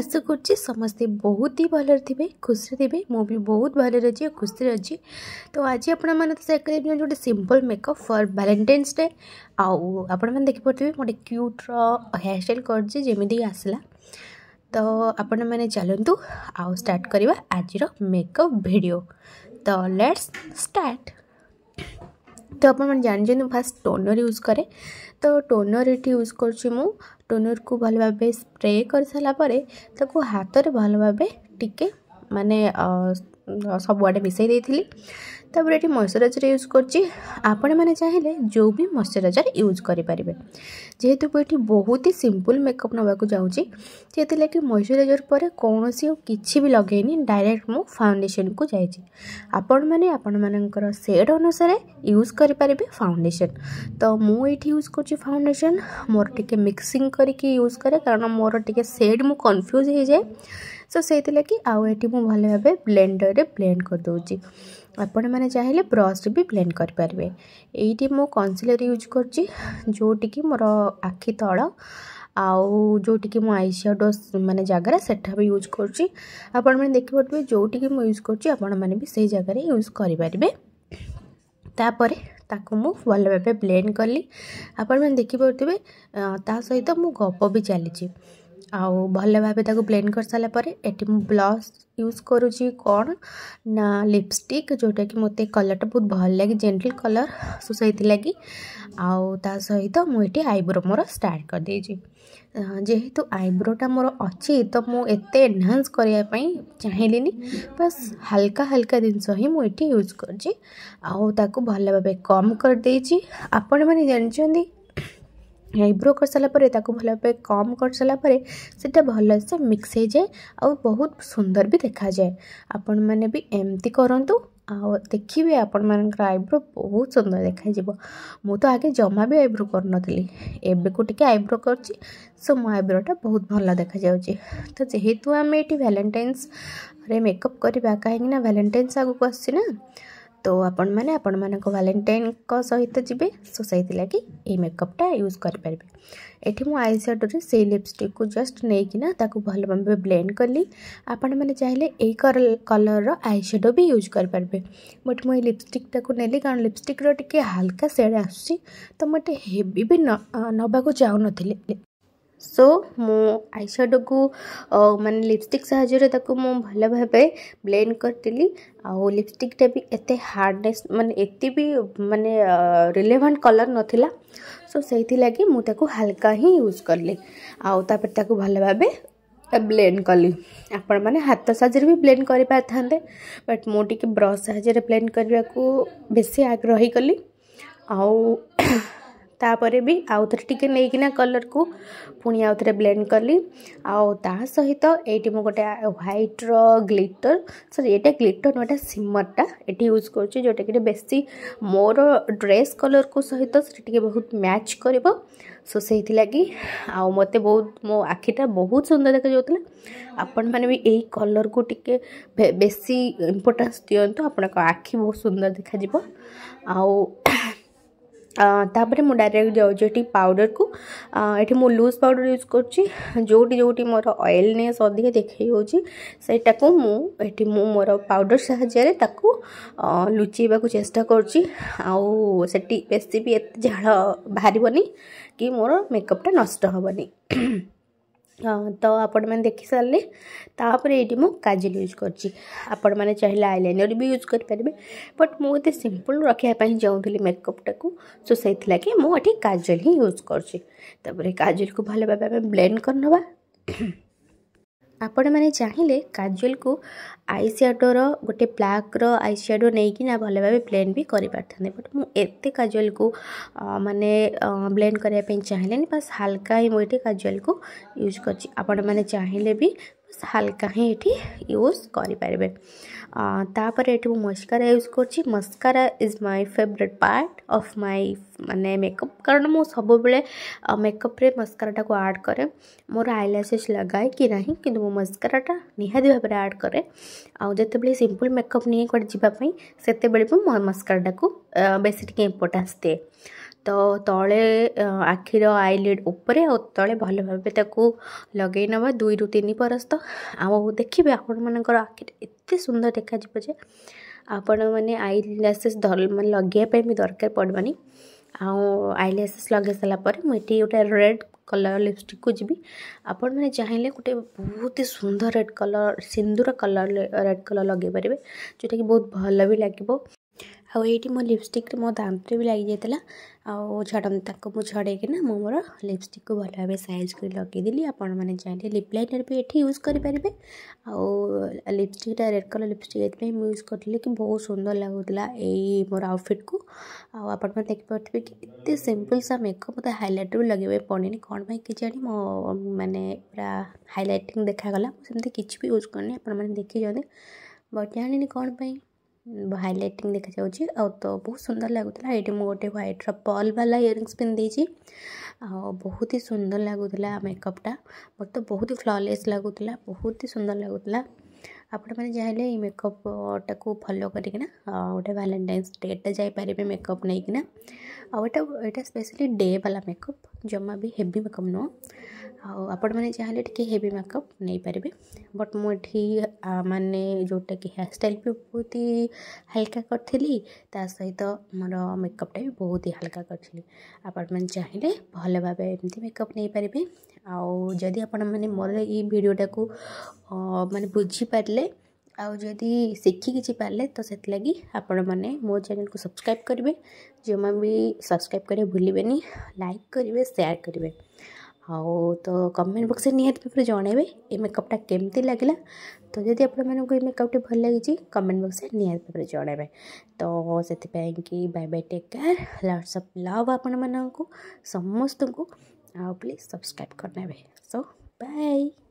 আশা করছি সমস্তে বহুত হি ভালো থাকবে খুশি থাকবে মু বহুত ভালো অছি খুশি অছি তো আজ আপনার সাইকেল গোটে simple makeup for Valentine's day আপনার দেখিপারে গোটে ক্যুট্র হেয়ারস্টাইল করছি যেমি আসলা তো আপনার চালু আর্ট করা আজর মেকআপ ভিডিও তো লেটস স্টার্ট ତ ଆପଣମାନେ ଜାଣିଛନ୍ତି ମୁଁ ଫାଷ୍ଟ ଟୋନର୍ ୟୁଜ୍ କରେ ତ ଟୋନର୍ ଏଠି ୟୁଜ୍ କରୁଛି ମୁଁ ଟୋନର୍କୁ ଭଲ ଭାବେ ସ୍ପ୍ରେ କରିସାରିଲା ପରେ ତାକୁ ହାତରେ ଭଲ ଭାବେ ଟିକେ ମାନେ ସବୁଆଡ଼େ ମିଶାଇ ଦେଇଥିଲି ତାପରେ ଏଠି ମଏଶ୍ଚରାଇଜର୍ ୟୁଜ୍ କରୁଛି ଆପଣମାନେ ଚାହିଁଲେ ଯେଉଁ ବି ମଏଶ୍ଚରାଇଜର୍ ୟୁଜ୍ କରିପାରିବେ ଯେହେତୁ ମୁଁ ଏଠି ବହୁତ ହି ସିମ୍ପଲ୍ ମେକଅପ୍ ନେବାକୁ ଯାଉଛି ସେଥିଲାଗି ମଏଶ୍ଚରାଇଜର୍ ପରେ କୌଣସି ଆଉ କିଛି ବି ଲଗେଇନି ଡାଇରେକ୍ଟ ମୁଁ ଫାଉଣ୍ଡେସନ୍କୁ ଯାଇଛି ଆପଣମାନେ ଆପଣମାନଙ୍କର ସେଡ଼୍ ଅନୁସାରେ ୟୁଜ୍ କରିପାରିବେ ଫାଉଣ୍ଡେସନ୍ ତ ମୁଁ ଏଇଠି ୟୁଜ୍ କରୁଛି ଫାଉଣ୍ଡେସନ୍ ମୋର ଟିକେ ମିକ୍ସିଂ କରିକି ୟୁଜ୍ କରେ କାରଣ ମୋର ଟିକେ ସେଡ଼୍ ମୁଁ କନଫ୍ୟୁଜ୍ ହେଇଯାଏ ସୋ ସେଇଥିଲାଗି ଆଉ ଏଠି ମୁଁ ଭଲ ଭାବେ ବ୍ଲେଣ୍ଡରରେ ବ୍ଲେଣ୍ଡ କରିଦେଉଛି ଆପଣମାନେ ଚାହିଁଲେ ବ୍ରସ୍ରେ ବି ବ୍ଲେଣ୍ଡ କରିପାରିବେ ଏଇଠି ମୁଁ କନସିଲର୍ ୟୁଜ୍ କରୁଛି ଯେଉଁଟିକି ମୋର ଆଖି ତଳ ଆଉ ଯେଉଁଠିକି ମୁଁ ଆଇସ୍ୟାଡ଼ୋ ମାନେ ଜାଗାରେ ସେଠା ବି ୟୁଜ୍ କରୁଛି ଆପଣମାନେ ଦେଖିପାରୁଥିବେ ଯେଉଁଠିକି ମୁଁ ୟୁଜ୍ କରୁଛି ଆପଣମାନେ ବି ସେଇ ଜାଗାରେ ୟୁଜ୍ କରିପାରିବେ ତାପରେ ତାକୁ ମୁଁ ଭଲ ଭାବେ ବ୍ଲେଣ୍ଡ କଲି ଆପଣମାନେ ଦେଖିପାରୁଥିବେ ତା ସହିତ ମୁଁ ଗପ ବି ଚାଲିଛି आउ भले भाव ब्लेंड कर सारापर ये ब्लश यूज करुच्ची कौन ना लिपस्टिक जोटा कि मत कलर टा बहुत भल लगे जेनेल कलर सोसाइटी लगे आ सहित मुझे आईब्रो मोर स्टार्ट कर देजी जेहेतु आईब्रोटा मोर अच्छी तो मुझे एनहांस करने चाहे बस हल्का हल्का जिनस ही मुझे यूज करम करदे आपण मैंने जानते ଆଇବ୍ରୋ କରିସାରିଲା ପରେ ତାକୁ ଭଲ ଭାବେ କମ୍ କରିସାରିଲା ପରେ ସେଇଟା ଭଲସେ ମିକ୍ସ ହେଇଯାଏ ଆଉ ବହୁତ ସୁନ୍ଦର ବି ଦେଖାଯାଏ ଆପଣମାନେ ବି ଏମିତି କରନ୍ତୁ ଆଉ ଦେଖିବେ ଆପଣମାନଙ୍କର ଆଇବ୍ରୋ ବହୁତ ସୁନ୍ଦର ଦେଖାଯିବ ମୁଁ ତ ଆଗେ ଜମା ବି ଆଇବ୍ରୋ କରୁନଥିଲି ଏବେକୁ ଟିକେ ଆଇବ୍ରୋ କରୁଛି ସୋ ମୋ ଆଇବ୍ରୋଟା ବହୁତ ଭଲ ଦେଖାଯାଉଛି ତ ଯେହେତୁ ଆମେ ଏଠି ଭ୍ୟାଲେଣ୍ଟାଇନ୍ସରେ ମେକଅପ୍ କରିବା କାହିଁକିନା ଭ୍ୟାଲେଣ୍ଟାଇନ୍ସ ଆଗକୁ ଆସୁଛି ନା तो आपण मैंने आपण मानक वालेटाइन सहित जी सो सही लगे ये मेकअपटा यूज करें ये मुझ आई सैडे से लिपस्टिक को जस्ट नहीं कि भल भाव में ब्लेंड कली आपण मैंने चाहिए ये कलर रई सैडो भी यूज करेंगे बट मुझे लिपस्टिकटा को नी कारण लिपस्टिक्र टे हाल्का सेड आस मुझे हेवी भी नाक चाहून ସୋ ମୁଁ ଆଇ ସ୍ୟାଡ଼ୋକୁ ମାନେ ଲିପଷ୍ଟିକ୍ ସାହାଯ୍ୟରେ ତାକୁ ମୁଁ ଭଲ ଭାବେ ବ୍ଲେଣ୍ଡ କରିଥିଲି ଆଉ ଲିପଷ୍ଟିକ୍ଟା ବି ଏତେ ହାର୍ଡ଼ନେସ୍ ମାନେ ଏତେ ବି ମାନେ ରିଲେଭାଣ୍ଟ କଲର୍ ନଥିଲା ସୋ ସେଇଥିଲାଗି ମୁଁ ତାକୁ ହାଲକା ହିଁ ୟୁଜ୍ କଲି ଆଉ ତାପରେ ତାକୁ ଭଲ ଭାବେ ବ୍ଲେଣ୍ଡ କଲି ଆପଣମାନେ ହାତ ସାହାଯ୍ୟରେ ବି ବ୍ଲେଣ୍ଡ କରିପାରିଥାନ୍ତେ ବଟ୍ ମୁଁ ଟିକେ ବ୍ରଶ୍ ସାହାଯ୍ୟରେ ବ୍ଲେଣ୍ଡ କରିବାକୁ ବେଶୀ ଆଗ୍ରହୀ କଲି ଆଉ ତାପରେ ବି ଆଉଥରେ ଟିକେ ନେଇକିନା କଲର୍କୁ ପୁଣି ଆଉଥରେ ବ୍ଲେଣ୍ଡ କଲି ଆଉ ତା ସହିତ ଏଇଠି ମୁଁ ଗୋଟେ ହ୍ୱାଇଟ୍ର ଗ୍ଲିଟର୍ ସରି ଏଇଟା ଗ୍ଲିଟର୍ ନୁହଁ ଏଇଟା ସିମର୍ଟା ଏଠି ୟୁଜ୍ କରୁଛି ଯେଉଁଟାକି ଟିକେ ବେଶୀ ମୋର ଡ୍ରେସ୍ କଲର୍କୁ ସହିତ ସେଟା ଟିକେ ବହୁତ ମ୍ୟାଚ୍ କରିବ ସୋ ସେଇଥିଲାଗି ଆଉ ମୋତେ ବହୁତ ମୋ ଆଖିଟା ବହୁତ ସୁନ୍ଦର ଦେଖାଯାଉଥିଲା ଆପଣମାନେ ବି ଏଇ କଲର୍କୁ ଟିକେ ବେଶୀ ଇମ୍ପୋର୍ଟାନ୍ସ ଦିଅନ୍ତୁ ଆପଣଙ୍କ ଆଖି ବହୁତ ସୁନ୍ଦର ଦେଖାଯିବ ଆଉ ତାପରେ ମୁଁ ଡାଇରେକ୍ଟ ଯାଉଛି ଏଠି ପାଉଡ଼ରକୁ ଏଠି ମୁଁ ଲୁଜ୍ ପାଉଡ଼ର ୟୁଜ୍ କରୁଛି ଯେଉଁଠି ଯେଉଁଠି ମୋର ଅଏଲନେସ୍ ଅଧିକ ଦେଖେଇ ହେଉଛି ସେଇଟାକୁ ମୁଁ ଏଠି ମୁଁ ମୋର ପାଉଡ଼ର ସାହାଯ୍ୟରେ ତାକୁ ଲୁଚେଇବାକୁ ଚେଷ୍ଟା କରୁଛି ଆଉ ସେଠି ବେଶୀ ବି ଏତେ ଝାଳ ବାହାରିବନି କି ମୋର ମେକଅପ୍ଟା ନଷ୍ଟ ହେବନି ତ ଆପଣମାନେ ଦେଖିସାରିଲେ ତାପରେ ଏଇଠି ମୁଁ କାଜଲ ୟୁଜ୍ କରିଛି ଆପଣମାନେ ଚାହିଁଲେ ଆଇଲାଇନର୍ ବି ୟୁଜ୍ କରିପାରିବେ ବଟ୍ ମୁଁ ଏତେ ସିମ୍ପଲ୍ ରଖିବା ପାଇଁ ଚାହୁଁଥିଲି ମେକଅପ୍ଟାକୁ ସୋ ସେଇଥିଲାଗି ମୁଁ ଏଠି କାଜଲ ହିଁ ୟୁଜ୍ କରୁଛି ତାପରେ କାଜଲକୁ ଭଲ ଭାବେ ଆମେ ବ୍ଲେଣ୍ଡ କରିନେବା आपण मैंने चाहिए काजुअल को आई सैडोर गोटे ब्लाक्र आई सैडो नहीं कि भल भाव ब्लेन भी करें बट मुझे काजुएल को मानने ब्लेंड करने चाहिए बस हालाका ही मुझे काजुएल को यूज कर चाहिए भी बस हाल्का ही यूज करें তারপরে এটি মস্কারা ইউজ করছি mascara is my favourite part of my মানে মেকআপ কারণ মু সবুলে মেকআপরে মস্কারাটাকে আড করে মোর আইল্যাশেস লগায়ে কি না কিন্তু মু মস্কারাটা নিহাতি ভাবে আড করে আতবে সিম্পল মেকআপ নিয়ে কুয়াড়ে যাওয়া সেতবে মু মস্কারাটাকে বেশি টিকি ইম্পর্টান্স দিয়ে ତ ତଳେ ଆଖିର ଆଇଲିଡ଼୍ ଉପରେ ଆଉ ତଳେ ଭଲ ଭାବେ ତାକୁ ଲଗେଇ ନେବା ଦୁଇରୁ ତିନି ପରସ୍ତ ଆଉ ଦେଖିବେ ଆପଣମାନଙ୍କର ଆଖିରେ ଏତେ ସୁନ୍ଦର ଦେଖାଯିବ ଯେ ଆପଣମାନେ ଆଇଲାସେସ୍ ମାନେ ଲଗାଇବା ପାଇଁ ବି ଦରକାର ପଡ଼ିବନି ଆଉ ଆଇଲାସେସ୍ ଲଗାଇ ସାରିଲା ପରେ ମୁଁ ଏଠି ଗୋଟେ ରେଡ଼୍ କଲର୍ ଲିପଷ୍ଟିକ୍କୁ ଯିବି ଆପଣମାନେ ଚାହିଁଲେ ଗୋଟେ ବହୁତ ହି ସୁନ୍ଦର red colour sindoor colour red colour ଲଗେଇ ପାରିବେ ଯେଉଁଟାକି ବହୁତ ଭଲ ବି ଲାଗିବ आई मो लिपस्टिक मो दात भी लग जाता आड़ मुझे झड़ेकना मुझे लिपस्टिक को भल भाव सैज कर लगेदेली आपने चाहिए लिप लाइनर भी ये यूज करेंगे आउ लिपस्टिकटा रेड कलर लिपस्टिक यूज करी कि बहुत सुंदर लगुला मोर आउटफिट को आपड़ मैंने देख पारे कितने सिंपल सा मेकअप मतलब हाइलाइट भी लगे पड़े कौन कि जान मो मैंने पूरा हाइलाइटिंग देखागला किसी भी यूज करनी आपने देखी बट जानी कौन पाई ହାଇଲାଇଟିଂ ଦେଖାଯାଉଛି ଆଉ ତ ବହୁତ ସୁନ୍ଦର ଲାଗୁଥିଲା ଏଇଠି ମୁଁ ଗୋଟେ ହ୍ୱାଇଟ୍ର ପଲ୍ ବାଲା ଇୟରିଙ୍ଗସ୍ ପିନ୍ଧିଦେଇଛି ଆଉ ବହୁତ ହି ସୁନ୍ଦର ଲାଗୁଥିଲା ମେକଅପ୍ଟା ମୋତେ ତ ବହୁତ ଫ୍ଲଲେସ୍ ଲାଗୁଥିଲା ବହୁତ ହି ସୁନ୍ଦର ଲାଗୁଥିଲା ଆପଣମାନେ ଚାହିଁଲେ ଏଇ ମେକଅପ୍ଟାକୁ ଫଲୋ କରିକିନା ଗୋଟେ ଭାଲେଣ୍ଟାଇନ୍ସ ଡେଟା ଯାଇପାରିବେ ମେକଅପ୍ ନେଇକିନା ଆଉ ଏଇଟା ଏଇଟା ସ୍ପେଶାଲି ଡେ ବାଲା ମେକଅପ୍ ଜମା ବି ହେଭି ମେକଅପ୍ ନୁହଁ आपने हे मेकअप नहीं पारे बट मुठ मानने जोटा कि हेयर स्टाइल भी बहुत ही हालाका करी ता सहित मोर मेकअपटा भी बहुत ही हालाका करी आपने चाहिए भल भाव एमती मेकअप नहीं पारे आदि आपण मैंने मोर योटा को मैंने बुझीपारे आदि शिखी कि पारे तो से लगे आपण मैंने मो चेल को सब्सक्राइब करेंगे जो मैं भी सब्सक्राइब करेंगे भूल लाइक करेंगे सेयार करेंगे आओ तो कमेंट बक्स निहतर जनइबे जन मेकअपटा केमती लगला तो जब आपको मेकअपटी भल लगी कमेंट बक्स निहतर जनइबे तो से कि bye bye take care lots of love आपण मान समस्त को आ प्लीज सब्सक्राइब करना सो बाय